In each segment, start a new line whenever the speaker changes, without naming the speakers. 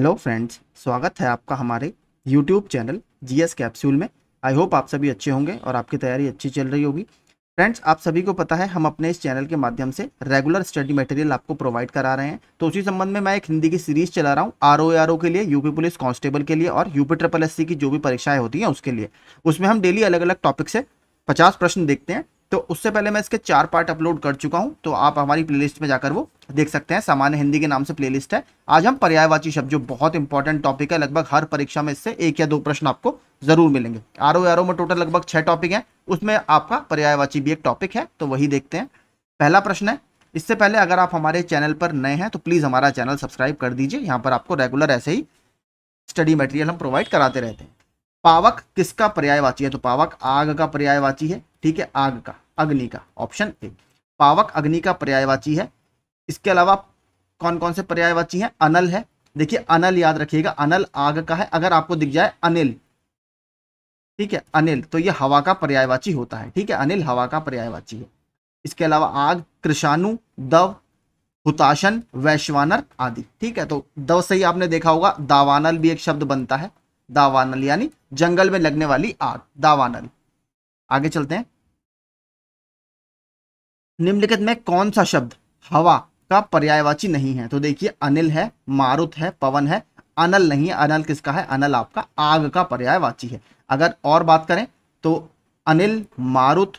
hello friends स्वागत है आपका हमारे यूट्यूब चैनल जीएस कैप्सूल में आई होप आप सभी अच्छे होंगे और आपकी तैयारी अच्छी चल रही होगी फ्रेंड्स आप सभी को पता है हम अपने इस चैनल के माध्यम से रेगुलर स्टडी मटेरियल आपको प्रोवाइड करा रहे हैं तो उसी संबंध में मैं एक हिंदी की सीरीज चला रहा हूँ आर ओ आर ओ के लिए यूपी पुलिस कांस्टेबल के लिए और यूपी ट्रिपल एस की जो भी परीक्षाएं होती हैं उसके लिए उसमें हम डेली अलग अलग टॉपिक से पचास प्रश्न देखते हैं तो उससे पहले मैं इसके चार पार्ट अपलोड कर चुका हूं तो आप हमारी प्लेलिस्ट में जाकर वो देख सकते हैं सामान्य हिंदी के नाम से प्लेलिस्ट है आज हम पर्यायवाची शब्द जो बहुत इंपॉर्टेंट टॉपिक है लगभग हर परीक्षा में इससे एक या दो प्रश्न आपको जरूर मिलेंगे आर ओ आर ओ में टोटल लगभग छह टॉपिक है उसमें आपका पर्यायवाची भी एक टॉपिक है तो वही देखते हैं पहला प्रश्न है इससे पहले अगर आप हमारे चैनल पर नए हैं तो प्लीज़ हमारा चैनल सब्सक्राइब कर दीजिए यहाँ पर आपको रेगुलर ऐसे ही स्टडी मटेरियल हम प्रोवाइड कराते रहते हैं पावक किसका पर्यायवाची है तो पावक आग का पर्यायवाची है ठीक है आग का अग्नि का ऑप्शन ए पावक अग्नि का पर्यायवाची है इसके अलावा कौन कौन से पर्यायवाची हैं अनल है देखिए अनल याद रखिएगा अनल आग का है अगर आपको दिख जाए अनिल ठीक है अनिल तो ये हवा का पर्यायवाची होता है ठीक है अनिल हवा का पर्यायवाची है इसके अलावा आग कृषाणु दव हुताशन वैश्वानर आदि ठीक है तो दव से ही आपने देखा होगा दावानल भी एक शब्द बनता है दावानल यानी जंगल में लगने वाली आग दावानल आगे चलते हैं निम्नलिखित में कौन सा शब्द हवा का पर्यायवाची नहीं है तो देखिए अनिल है मारुत है पवन है अनल नहीं है अनल किसका है अनल आपका आग का पर्यायवाची है अगर और बात करें तो अनिल मारुत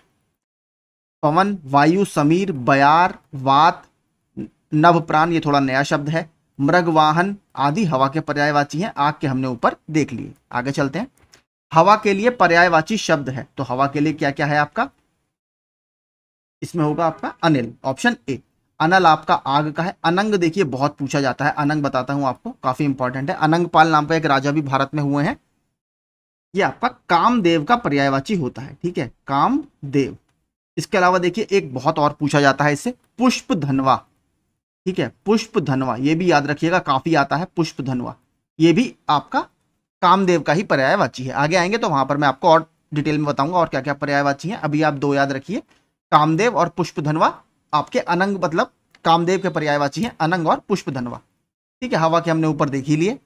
पवन वायु समीर बयार वात नवप्राण ये थोड़ा नया शब्द है मृगवाहन आदि हवा के पर्यायवाची हैं आग के हमने ऊपर देख लिए आगे चलते हैं हवा के लिए पर्यायवाची शब्द है तो हवा के लिए क्या क्या है आपका इसमें होगा आपका अनिल ऑप्शन ए अनल आपका आग का है अनंग देखिए बहुत पूछा जाता है अनंग बताता हूं आपको काफी इंपॉर्टेंट है अनंग पाल नाम का एक राजा भी भारत में हुए हैं ये आपका कामदेव का पर्यायवाची होता है ठीक है कामदेव इसके अलावा देखिए एक बहुत और पूछा जाता है इससे पुष्प धनवा ठीक है पुष्प धनवा ये भी याद रखिएगा काफी आता है पुष्प धनवा ये भी आपका कामदेव का ही पर्यायवाची है आगे आएंगे तो वहां पर मैं आपको और डिटेल में बताऊंगा और क्या क्या पर्यायवाची है अभी आप दो याद रखिए कामदेव और पुष्प धनवा आपके अनंग मतलब कामदेव के पर्यायवाची है अनंग और पुष्प धनवा ठीक है हवा के हमने ऊपर देख ही लिए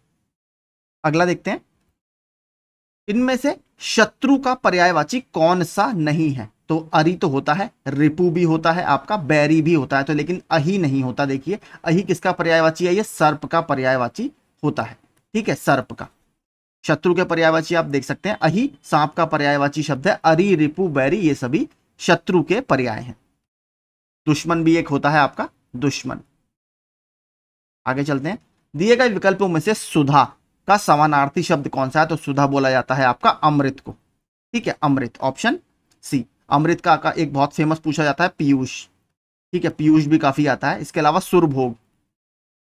अगला देखते हैं इनमें से शत्रु का पर्यायवाची कौन सा नहीं है तो अरी तो होता है रिपू भी होता है आपका बैरी भी होता है तो लेकिन अही नहीं होता देखिए अही किसका पर्यायवाची है ये सर्प का पर्यायवाची होता है ठीक है सर्प का शत्रु के पर्यायवाची आप देख सकते हैं अही सांप का पर्यायवाची शब्द है अरी रिपू बैरी ये सभी शत्रु के पर्याय हैं दुश्मन भी एक होता है आपका दुश्मन आगे चलते हैं दिए गए विकल्पों में से सुधा का समानार्थी शब्द कौन सा है तो सुधा बोला जाता है आपका अमृत को ठीक है अमृत ऑप्शन सी अमृत का, का एक बहुत फेमस पूछा जाता है पीयूष ठीक है पीयूष भी काफ़ी आता है इसके अलावा सुरभोग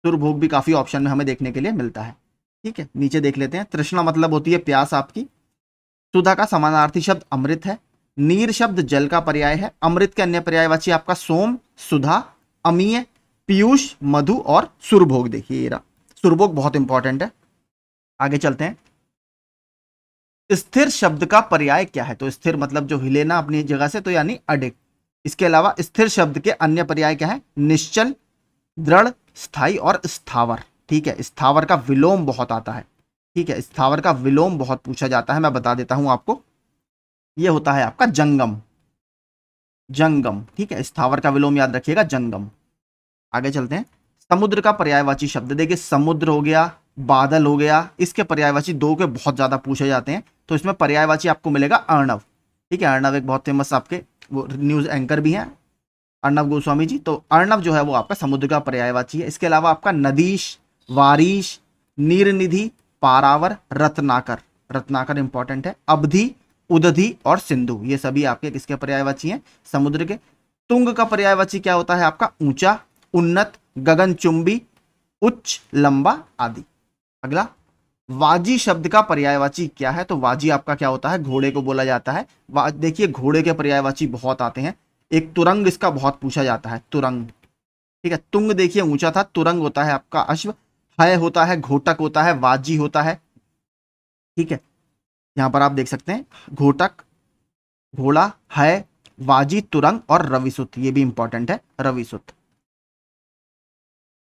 सुरभोग भी काफ़ी ऑप्शन में हमें देखने के लिए मिलता है ठीक है नीचे देख लेते हैं तृष्णा मतलब होती है प्यास आपकी सुधा का समानार्थी शब्द अमृत है नीर शब्द जल का पर्याय है अमृत के अन्य पर्याय वाची आपका सोम सुधा अमीय पीयूष मधु और सुरभोग देखिए सुरभोग बहुत इंपॉर्टेंट है आगे चलते हैं स्थिर शब्द का पर्याय क्या है तो स्थिर मतलब जो हिले ना अपनी जगह से तो यानी अडिक इसके अलावा स्थिर शब्द के अन्य पर्याय क्या है निश्चल दृढ़ स्थाई और स्थावर ठीक है स्थावर का विलोम बहुत आता है ठीक है स्थावर का विलोम बहुत पूछा जाता है मैं बता देता हूं आपको यह होता है आपका जंगम जंगम ठीक है स्थावर का विलोम याद रखिएगा जंगम आगे चलते हैं समुद्र का पर्यायवाची शब्द देखिए समुद्र हो गया बादल हो गया इसके पर्यायवाची दो के बहुत ज़्यादा पूछे जाते हैं तो इसमें पर्यायवाची आपको मिलेगा अर्णव ठीक है अर्णव एक बहुत फेमस आपके वो न्यूज़ एंकर भी हैं अर्णव गोस्वामी जी तो अर्णव जो है वो आपका समुद्र का पर्यायवाची है इसके अलावा आपका नदीश वारिश नीरनिधि पारावर रत्नाकर रत्नाकर इंपॉर्टेंट है अवधि उदधि और सिंधु ये सभी आपके किसके पर्यायवाची हैं समुद्र के तुंग का पर्यायवाची क्या होता है आपका ऊंचा उन्नत गगनचुंबी उच्च लंबा आदि अगला वाजी शब्द का पर्यायवाची क्या है तो वाजी आपका क्या होता है घोड़े को बोला जाता है देखिए घोड़े के पर्यायवाची बहुत आते हैं एक तुरंग इसका बहुत पूछा जाता है तुरंग ठीक है तुंग देखिए ऊंचा था तुरंग होता है आपका अश्व हय होता है घोटक होता है वाजी होता है ठीक है यहां पर आप देख सकते हैं घोटक घोड़ा हय वाजी तुरंग और रविसुत ये भी इंपॉर्टेंट है रविसुत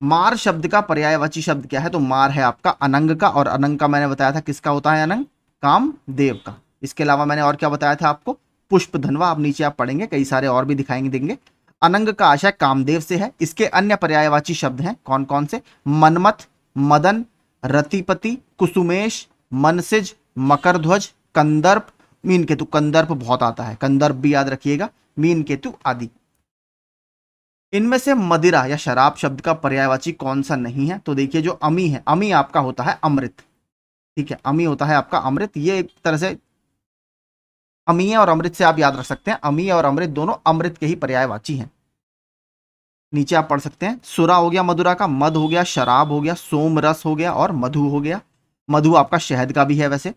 मार शब्द का पर्यायवाची शब्द क्या है तो मार है आपका अनंग का और अनंग का मैंने बताया था किसका होता है अनंग काम देव का इसके अलावा मैंने और क्या बताया था आपको पुष्प धनवा आप नीचे आप पढ़ेंगे कई सारे और भी दिखाएंगे देंगे अनंग का आशय कामदेव से है इसके अन्य पर्यायवाची शब्द हैं कौन कौन से मनमथ मदन रतिपति कुसुमेश मनसिज मकरध्वज कंदर्प मीन केतु कंदर्प बहुत आता है कंदर्प भी याद रखिएगा मीन केतु आदि इनमें से मदिरा या शराब शब्द का पर्यायवाची कौन सा नहीं है तो देखिए जो अमी है अमी आपका होता है अमृत ठीक है अमी होता है आपका अमृत ये एक तरह से अमीय और अमृत से आप याद रख सकते हैं अमी और अमृत दोनों अमृत के ही पर्यायवाची हैं नीचे आप पढ़ सकते हैं सुरा हो गया मधुरा का मध हो गया शराब हो गया सोम रस हो गया और मधु हो गया मधु आपका शहद का भी है वैसे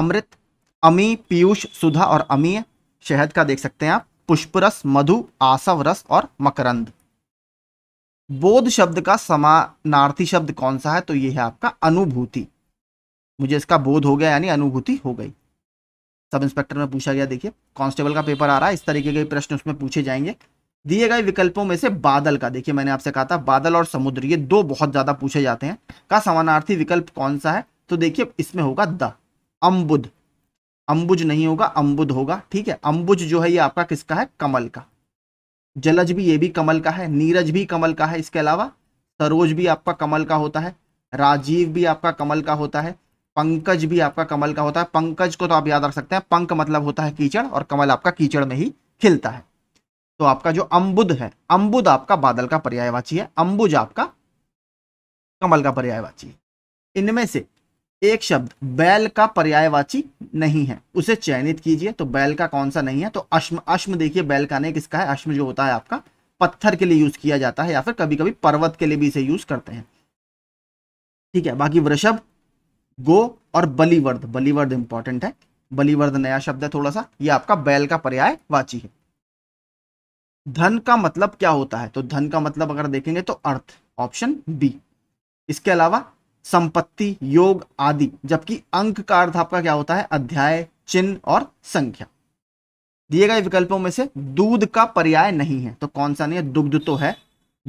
अमृत अमी पीयूष सुधा और अमीय शहद का देख सकते हैं आप पुष्परस मधु आसव रस और मकरंद बोध शब्द का समानार्थी शब्द कौन सा है तो यह है आपका अनुभूति मुझे इसका बोध हो गया यानी अनुभूति हो गई सब इंस्पेक्टर में पूछा गया देखिए कांस्टेबल का पेपर आ रहा है इस तरीके के प्रश्न उसमें पूछे जाएंगे दिए गए विकल्पों में से बादल का देखिए मैंने आपसे कहा था बादल और समुद्र ये दो बहुत ज्यादा पूछे जाते हैं का समानार्थी विकल्प कौन सा है तो देखिए इसमें होगा द अम्बुद अंबुज नहीं होगा अंबुद होगा ठीक है अंबुज जो है ये आपका किसका है कमल का जलज भी ये भी कमल का है नीरज भी कमल का है इसके अलावा सरोज भी आपका कमल का होता है राजीव भी आपका कमल का होता है पंकज भी आपका कमल का होता है पंकज को तो आप याद रख सकते हैं पंक मतलब होता है कीचड़ और कमल आपका कीचड़ में ही खिलता है तो आपका जो अम्बुद है अंबुद आपका बादल का पर्यायवाची है अंबुज आपका कमल का पर्यायवाची है इनमें से एक शब्द बैल का पर्यायवाची नहीं है उसे चयनित कीजिए तो बैल का कौन सा नहीं है तो अश्म अश्म देखिए बैल का नहीं किसका है अश्म जो होता है आपका पत्थर के लिए यूज किया जाता है या फिर कभी कभी पर्वत के लिए भी इसे यूज करते हैं ठीक है बाकी वृषभ गो और बलिवर्द बलिवर्द इंपॉर्टेंट है बलिवर्द नया शब्द है थोड़ा सा ये आपका बैल का पर्याय वाची है धन का मतलब क्या होता है तो धन का मतलब अगर देखेंगे तो अर्थ ऑप्शन बी इसके अलावा संपत्ति योग आदि जबकि अंक का अर्थ आपका क्या होता है अध्याय चिन्ह और संख्या दिए गए विकल्पों में से दूध का पर्याय नहीं है तो कौन सा नहीं है दुग्ध तो है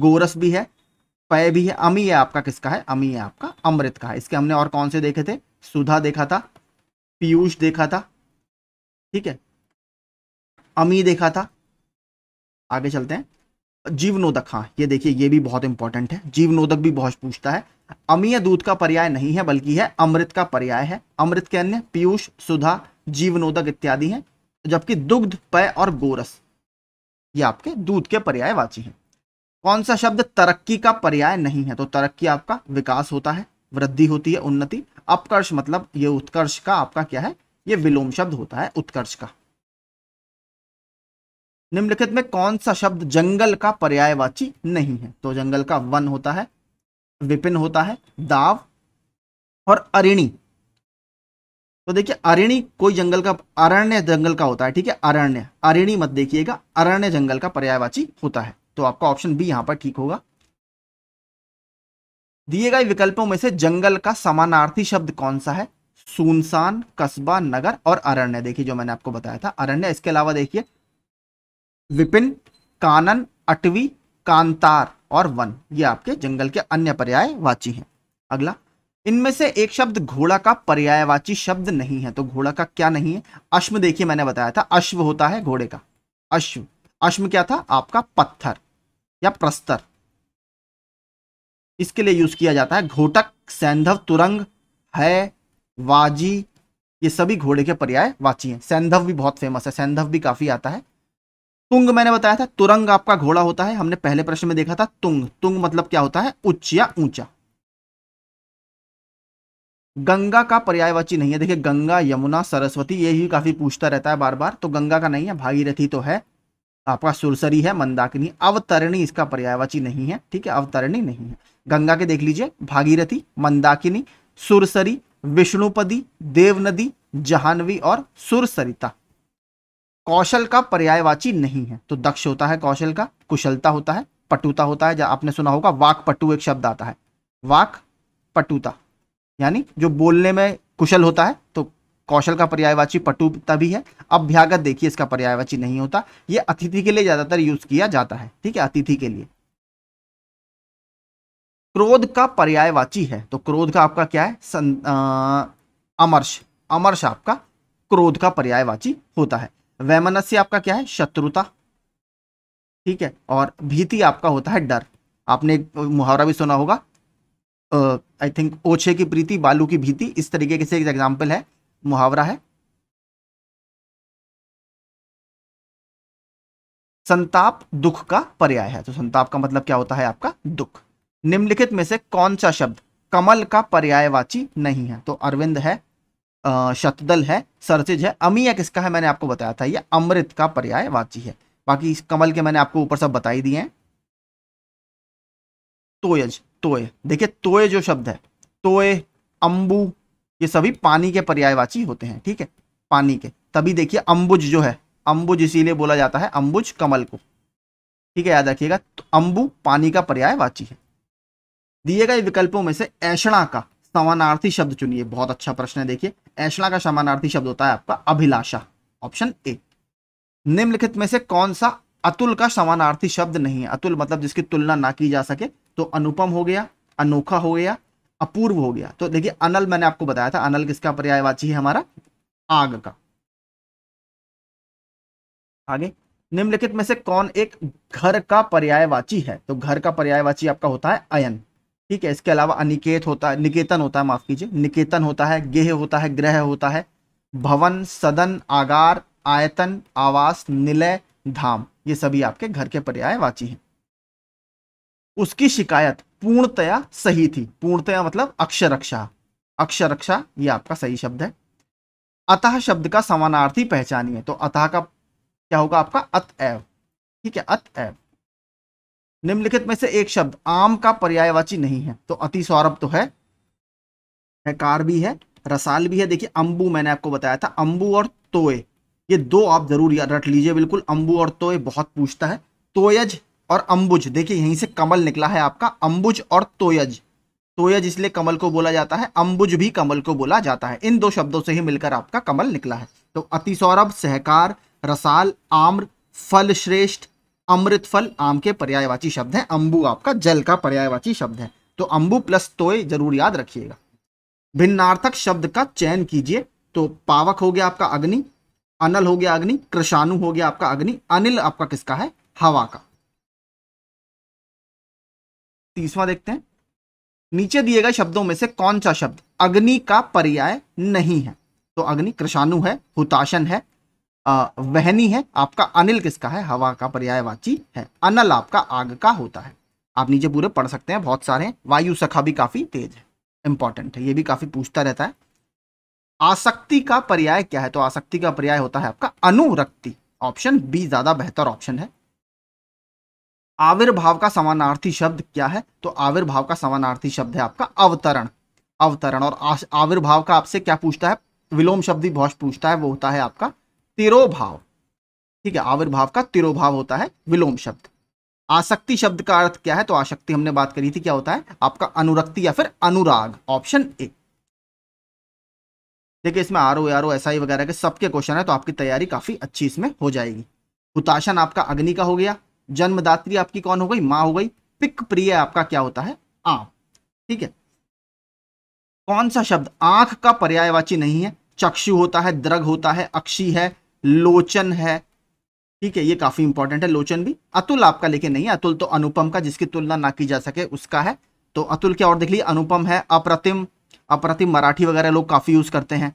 गोरस भी है पय भी है अमी है आपका किसका है है आपका अमृत का है इसके हमने और कौन से देखे थे सुधा देखा था पीयूष देखा था ठीक है अमी देखा था आगे चलते हैं जीवनोदक हाँ ये देखिए ये भी बहुत इंपॉर्टेंट है जीवनोदक भी बहुत पूछता है अमीय दूध का पर्याय नहीं है बल्कि है अमृत का पर्याय है अमृत के अन्य पीयूष सुधा जीवनोदक इत्यादि हैं जबकि दुग्ध पय और गोरस ये आपके दूध के पर्याय वाची है कौन सा शब्द तरक्की का पर्याय नहीं है तो तरक्की आपका विकास होता है वृद्धि होती है उन्नति अपकर्ष मतलब ये उत्कर्ष का आपका क्या है ये विलोम शब्द होता है उत्कर्ष का निम्नलिखित में कौन सा शब्द जंगल का पर्यायवाची नहीं है तो जंगल का वन होता है विपिन होता है दाव और अरिणी तो देखिए अरिणी कोई जंगल का अरण्य जंगल का होता है ठीक है अरण्य अरिणी मत देखिएगा अरण्य जंगल का पर्यायवाची होता है तो आपका ऑप्शन बी यहां पर ठीक होगा दिए गए विकल्पों में से जंगल का समानार्थी शब्द कौन सा है सुनसान कस्बा नगर और अरण्य देखिए जो मैंने आपको बताया था अरण्य इसके अलावा देखिए विपिन कानन अटवी कांतार और वन ये आपके जंगल के अन्य पर्याय वाची हैं अगला इनमें से एक शब्द घोड़ा का पर्यायवाची शब्द नहीं है तो घोड़ा का क्या नहीं है अश्व देखिए मैंने बताया था अश्व होता है घोड़े का अश्व अश्व क्या था आपका पत्थर या प्रस्तर इसके लिए यूज किया जाता है घोटक सैंधव तुरंग है वाजी ये सभी घोड़े के पर्याय वाची हैं सैंधव भी बहुत फेमस है सैंधव भी काफी आता है तुंग मैंने बताया था तुरंग आपका घोड़ा होता है हमने पहले प्रश्न में देखा था तुंग तुंग मतलब क्या होता है उच्च या ऊंचा गंगा का पर्यायवाची नहीं है देखिए गंगा यमुना सरस्वती ये ही काफी पूछता रहता है बार बार तो गंगा का नहीं है भागीरथी तो है आपका सुरसरी है मंदाकिनी अवतरणी इसका पर्यायवाची नहीं है ठीक है अवतरणी नहीं है गंगा के देख लीजिए भागीरथी मंदाकिनी सुरसरी विष्णुपदी देवनदी जहानवी और सुरसरिता कौशल का पर्यायवाची नहीं है तो दक्ष होता है कौशल का कुशलता होता है पटुता होता है जब आपने सुना होगा वाक पटु एक शब्द आता है वाक पटुता यानी जो बोलने में कुशल होता है तो कौशल का पर्यायवाची पटुता भी है अभ्यागत देखिए इसका पर्यायवाची नहीं होता यह अतिथि के लिए ज़्यादातर यूज किया जाता है ठीक है अतिथि के लिए क्रोध का पर्यायवाची है तो क्रोध का आपका क्या है आ, अमर्श अमर्श आपका क्रोध का पर्यायवाची होता है वैमनस्य आपका क्या है शत्रुता ठीक है और भीति आपका होता है डर आपने एक मुहावरा भी सुना होगा आई थिंक ओछे की प्रीति बालू की भीति इस तरीके से एक एग्जाम्पल है मुहावरा है संताप दुख का पर्याय है तो संताप का मतलब क्या होता है आपका दुख निम्नलिखित में से कौन सा शब्द कमल का पर्यायवाची नहीं है तो अरविंद है शतदल है सरसिज है अमिया किसका है मैंने आपको बताया था ये अमृत का पर्याय वाची है बाकी इस कमल के मैंने आपको ऊपर सब बता ही दिए हैं तोयज तोय देखिए तोय जो शब्द है तोय अंबू ये सभी पानी के पर्यायवाची होते हैं ठीक है पानी के तभी देखिए अंबुज जो है अंबुज इसीलिए बोला जाता है अंबुज कमल को ठीक है याद रखिएगा तो अंबु पानी का पर्यायवाची है दिए गए विकल्पों में से ऐषणा का समानार्थी शब्द चुनिए बहुत अच्छा प्रश्न है देखिए ऐशला का समानार्थी शब्द होता है आपका अभिलाषा ऑप्शन ए निम्नलिखित में से कौन सा अतुल का समानार्थी शब्द नहीं है अतुल मतलब जिसकी तुलना ना की जा सके तो अनुपम हो गया अनोखा हो गया अपूर्व हो गया तो देखिए अनल मैंने आपको बताया था अनल किसका पर्यायवाची है हमारा आग का आगे निम्नलिखित में से कौन एक घर का पर्यायवाची है तो घर का पर्यायवाची आपका होता है अयन ठीक है इसके अलावा अनिकेत होता है निकेतन होता है माफ कीजिए निकेतन होता है गेह होता है ग्रह होता है भवन सदन आगार आयतन आवास निलय धाम ये सभी आपके घर के पर्याय वाची हैं उसकी शिकायत पूर्णतया सही थी पूर्णतया मतलब अक्षर रक्षा अक्षर रक्षा ये आपका सही शब्द है अतः शब्द का समानार्थी पहचानिए तो अतः का क्या होगा आपका अतएव ठीक है अतएव निम्नलिखित में से एक शब्द आम का पर्यायवाची नहीं है तो अति सौरभ तो है कार भी है रसाल भी है देखिए अंबू मैंने आपको बताया था अंबू और तोय ये दो आप जरूर याद रख लीजिए बिल्कुल अंबू और तोय बहुत पूछता है तोयज और अंबुज देखिए यहीं से कमल निकला है आपका अंबुज और तोयज तोयज इसलिए कमल को बोला जाता है अंबुज भी कमल को बोला जाता है इन दो शब्दों से ही मिलकर आपका कमल निकला है तो अति सौरभ सहकार रसाल आम्र फल श्रेष्ठ अमृत फल आम के पर्यायवाची शब्द है अंबू आपका जल का पर्यायवाची शब्द है तो अंबू प्लस तोय जरूर याद रखिएगा भिन्नार्थक शब्द का चयन कीजिए तो पावक हो गया आपका अग्नि अनल हो गया अग्नि कृषाणु हो गया आपका अग्नि अनिल आपका किसका है हवा का तीसवा देखते हैं नीचे दिए गए शब्दों में से कौन सा शब्द अग्नि का पर्याय नहीं है तो अग्नि कृषाणु है हुताशन है वहनी है आपका अनिल किसका है हवा का पर्यायवाची है अनल आपका आग का होता है आप नीचे पूरे पढ़ सकते हैं बहुत सारे वायु सखा भी काफी तेज है इंपॉर्टेंट है ये भी काफी पूछता रहता है आसक्ति का पर्याय क्या है तो आसक्ति का पर्याय होता है आपका अनुरक्ति ऑप्शन बी ज्यादा बेहतर ऑप्शन है आविर्भाव का समानार्थी शब्द क्या है तो आविर्भाव का समानार्थी शब्द है आपका अवतरण अवतरण और आविर्भाव का आपसे क्या पूछता है विलोम शब्द भी बहुत पूछता है वो होता है आपका तिरोभाव ठीक है आविर्भाव का तिरोभाव होता है विलोम शब्द आसक्ति शब्द का अर्थ क्या है तो आसक्ति हमने बात करी थी क्या होता है आपका अनुरक्ति या फिर अनुराग ऑप्शन ए देखिए इसमें R O R O S I वगैरह के सबके क्वेश्चन है तो आपकी तैयारी काफी अच्छी इसमें हो जाएगी हुताशन आपका अग्नि का हो गया जन्मदात्री आपकी कौन हो गई माँ हो गई पिक प्रिय आपका क्या होता है आम ठीक है कौन सा शब्द आंख का पर्यायवाची नहीं है चक्षु होता है द्रग होता है अक्षी है लोचन है ठीक है ये काफी इंपॉर्टेंट है लोचन भी अतुल आपका लेकिन नहीं अतुल तो अनुपम का जिसकी तुलना ना की जा सके उसका है तो अतुल क्या और देख लीजिए अनुपम है अप्रतिम अप्रतिम मराठी वगैरह लोग काफी यूज करते हैं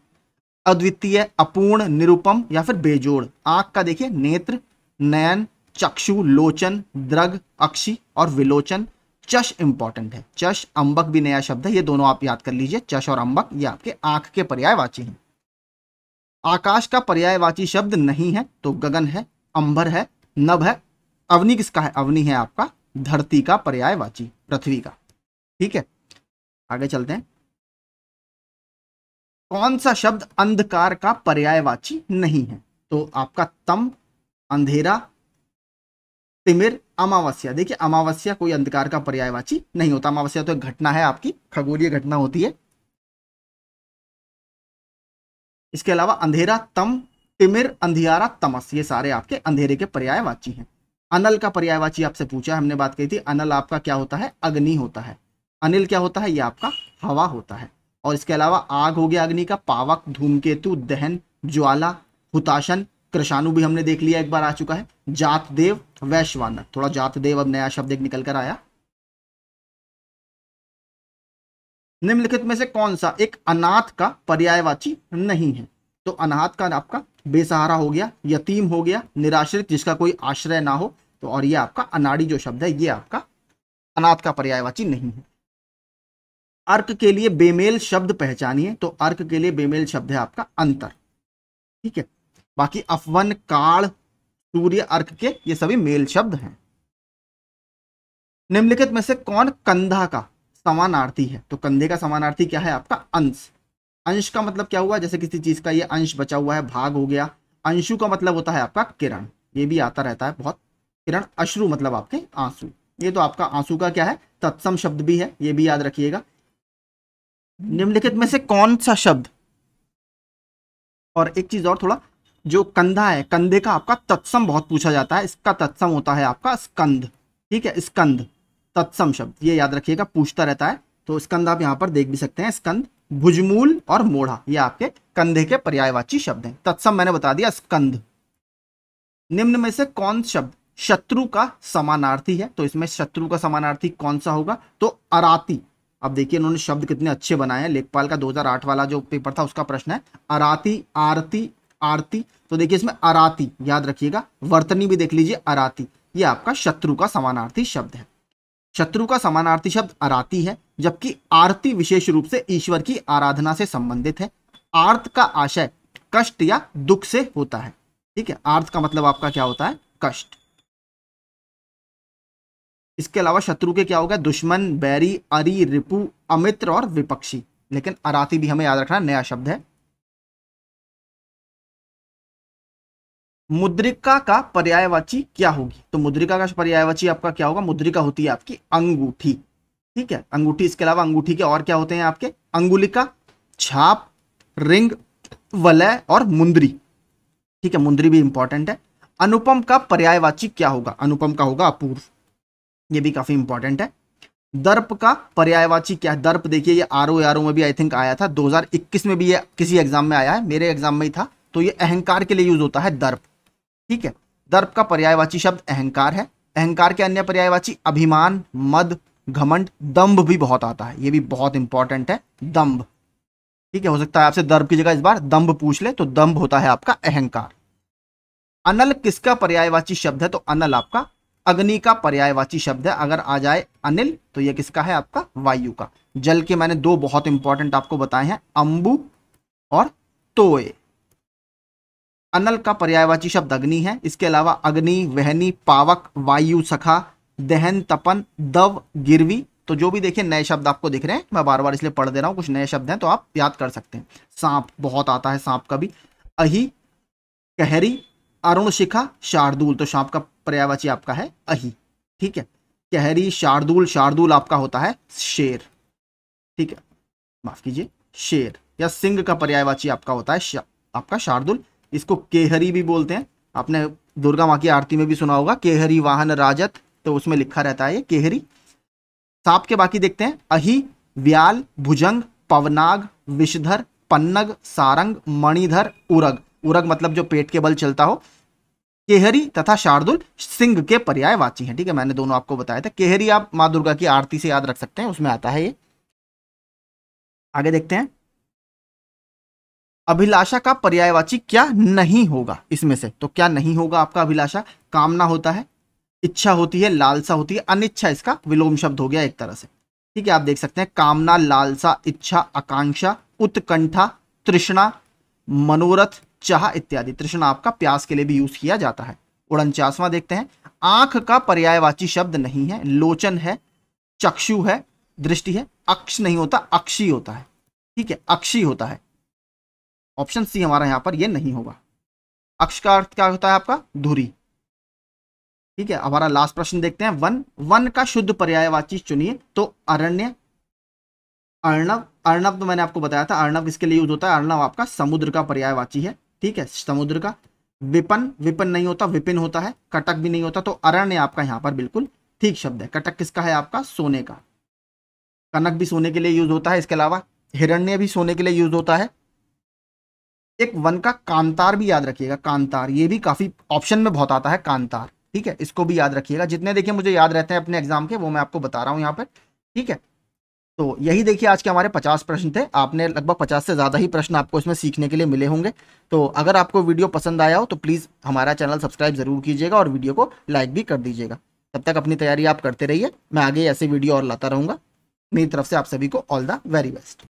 अद्वितीय अपूर्ण निरुपम या फिर बेजोड़ आंख का देखिए नेत्र नयन चक्षु लोचन द्रग अक्षी और विलोचन चश इंपॉर्टेंट है चश अंबक भी नया शब्द है ये दोनों आप याद कर लीजिए चश और अंबक ये आपके आंख के पर्यायवाची हैं आकाश का पर्यायवाची शब्द नहीं है तो गगन है अंबर है नभ है अवनी किसका है अवनी है आपका धरती का पर्यायवाची पृथ्वी का ठीक है आगे चलते हैं कौन सा शब्द अंधकार का पर्यायवाची नहीं है तो आपका तम अंधेरा तिमिर अमावस्या देखिए अमावस्या कोई अंधकार का पर्यायवाची नहीं होता अमावस्या तो एक घटना है आपकी खगोलीय घटना होती है इसके अलावा अंधेरा तम तिमिर अंधियारा तमस ये सारे आपके अंधेरे के पर्यायवाची हैं अनल का पर्यायवाची आपसे पूछा हमने बात कही थी अनल आपका क्या होता है अग्नि होता है अनिल क्या होता है ये आपका हवा होता है और इसके अलावा आग हो गया अग्नि का पावक धूमकेतु दहन ज्वाला हुताशन कृषाणु भी हमने देख लिया एक बार आ चुका है जात देव वैश्वानर थोड़ा जात देव अब नया शब्द एक निकल कर आया निम्नलिखित में से कौन सा एक अनाथ का पर्यायवाची नहीं है तो अनाथ का आपका बेसहारा हो गया यतीम हो गया निराश्रित जिसका कोई आश्रय ना हो तो और ये आपका अनाड़ी जो शब्द है ये आपका अनाथ का पर्यायवाची नहीं है अर्क के लिए बेमेल शब्द पहचानिए तो अर्क के लिए बेमेल शब्द है आपका अंतर ठीक है बाकी अफवन काल सूर्य अर्क के ये सभी मेल शब्द हैं निम्नलिखित में से कौन कंधा का समानार्थी है तो कंधे का समानार्थी क्या है आपका अंश अंश का मतलब क्या हुआ जैसे किसी चीज का ये अंश बचा हुआ है भाग हो गया अंशु का मतलब होता है आपका किरण ये भी आता रहता है बहुत किरण अश्रु मतलब आपके आंसू ये तो आपका आंसू का क्या है तत्सम शब्द भी है ये भी याद रखिएगा निम्नलिखित में से कौन सा शब्द और एक चीज और थोड़ा जो कंधा है कंधे का आपका तत्सम बहुत पूछा जाता है इसका तत्सम होता है आपका स्कंद ठीक है स्कंद तत्सम शब्द ये याद रखिएगा पूछता रहता है तो स्कंद आप यहाँ पर देख भी सकते हैं स्कंद भुजमूल और मोढ़ा ये आपके कंधे के पर्यायवाची शब्द हैं तत्सम मैंने बता दिया स्कंद निम्न में से कौन शब्द शत्रु का समानार्थी है तो इसमें शत्रु का समानार्थी कौन सा होगा तो अराती अब देखिए इन्होंने शब्द कितने अच्छे बनाए हैं लेखपाल का 2008 वाला जो पेपर था उसका प्रश्न है अराती आरती आरती तो देखिए इसमें अराती याद रखिएगा वर्तनी भी देख लीजिए अराती ये आपका शत्रु का समानार्थी शब्द है शत्रु का समानार्थी शब्द आराती है जबकि आरती विशेष रूप से ईश्वर की आराधना से संबंधित है आर्त का आशय कष्ट या दुख से होता है ठीक है आर्थ का मतलब आपका क्या होता है कष्ट इसके अलावा शत्रु के क्या हो गया दुश्मन बैरी अरी रिपु अमित्र और विपक्षी लेकिन अराती भी हमें याद रखना नया शब्द है मुद्रिका का पर्यायवाची क्या होगी तो मुद्रिका का पर्यायवाची आपका क्या होगा मुद्रिका होती है आपकी अंगूठी ठीक है अंगूठी इसके अलावा अंगूठी के और क्या होते हैं आपके अंगुलिका छाप रिंग वलय और मुंद्री ठीक है मुंद्री भी इंपॉर्टेंट है अनुपम का पर्यायवाची क्या होगा अनुपम का होगा अपूर्व ये भी काफी इंपॉर्टेंट है दर्प का पर्यायवाची क्या है दर्प देखिए ये आरओ आर में भी आई थिंक आया था 2021 में भी ये किसी एग्जाम में आया है मेरे एग्जाम में ही था तो ये अहंकार के लिए यूज होता है दर्प ठीक है दर्प का पर्यायवाची शब्द अहंकार है अहंकार के अन्य पर्यायवाची अभिमान मद घमंड दम्भ भी बहुत आता है ये भी बहुत इंपॉर्टेंट है दम्भ ठीक है हो सकता है आपसे दर्भ की जगह इस बार दम्भ पूछ ले तो दम्भ होता है आपका अहंकार अनल किसका पर्यायवाची शब्द है तो अनल आपका अग्नि का पर्यायवाची शब्द है अगर आ जाए अनिल तो यह किसका है आपका वायु का जल के मैंने दो बहुत इंपॉर्टेंट आपको बताए हैं अंबू और तोए अनल का पर्यायवाची शब्द अग्नि है इसके अलावा अग्नि वहनी पावक वायु सखा दहन तपन दव गिरवी तो जो भी देखिए नए शब्द आपको दिख रहे हैं मैं बार बार इसलिए पढ़ दे रहा हूं कुछ नए शब्द हैं तो आप याद कर सकते हैं सांप बहुत आता है सांप का भी अही कहरी अरुण शिखा शार्दुल तो सांप का पर्यायवाची आपका है अहि ठीक है कहरी शार्दुल शार्दुल आपका होता है शेर ठीक है माफ कीजिए शेर या सिंह का पर्यायवाची आपका होता है आपका शार्दुल इसको केहरी भी बोलते हैं आपने दुर्गा माँ की आरती में भी सुना होगा केहरी वाहन राजत तो उसमें लिखा रहता है ये केहरी सांप के बाकी देखते हैं अहि व्याल भुजंग पवनाग विषधर पन्नग सारंग मणिधर उरग उरग मतलब जो पेट के बल चलता हो केहरी तथा शार्दुल सिंह के पर्याय वाची है ठीक है मैंने दोनों आपको बताया था केहरी आप माँ दुर्गा की आरती से याद रख सकते हैं उसमें आता है ये आगे देखते हैं अभिलाषा का पर्यायवाची क्या नहीं होगा इसमें से तो क्या नहीं होगा आपका अभिलाषा कामना होता है इच्छा होती है लालसा होती है अनिच्छा इसका विलोम शब्द हो गया एक तरह से ठीक है आप देख सकते हैं कामना लालसा इच्छा आकांक्षा उत्कंठा तृष्णा मनोरथ चाह इत्यादि तृष्णा आपका प्यास के लिए भी यूज किया जाता है उड़नचासवा देखते हैं आंख का पर्यायवाची शब्द नहीं है लोचन है चक्षु है दृष्टि है अक्ष नहीं होता अक्षी होता है ठीक है अक्षी होता है ऑप्शन सी हमारा यहाँ पर ये नहीं होगा अक्ष का अर्थ क्या होता है आपका धुरी ठीक है हमारा लास्ट प्रश्न देखते हैं वन वन का शुद्ध पर्यायवाची चुनिए तो अरण्य अर्णव अर्णव तो मैंने आपको बताया था अर्णव किसके लिए यूज होता है अर्णव आपका समुद्र का पर्यायवाची है ठीक है समुद्र का विपन विपन नहीं होता विपिन होता है कटक भी नहीं होता तो अरण्य आपका यहाँ पर बिल्कुल ठीक शब्द है कटक किसका है आपका सोने का कनक भी सोने के लिए यूज होता है इसके अलावा हिरण्य भी सोने के लिए यूज होता है एक वन का कांतार भी याद रखिएगा कांतार ये भी काफ़ी ऑप्शन में बहुत आता है कांतार ठीक है इसको भी याद रखिएगा जितने देखिए मुझे याद रहते हैं अपने एग्जाम के वो मैं आपको बता रहा हूँ यहाँ पर ठीक है तो यही देखिए आज के हमारे 50 प्रश्न थे आपने लगभग 50 से ज़्यादा ही प्रश्न आपको इसमें सीखने के लिए मिले होंगे तो अगर आपको वीडियो पसंद आया हो तो प्लीज़ हमारा चैनल सब्सक्राइब ज़रूर कीजिएगा और वीडियो को लाइक भी कर दीजिएगा तब तक अपनी तैयारी आप करते रहिए मैं आगे ऐसे वीडियो और लाता रहूँगा मेरी तरफ से आप सभी को ऑल द वेरी बेस्ट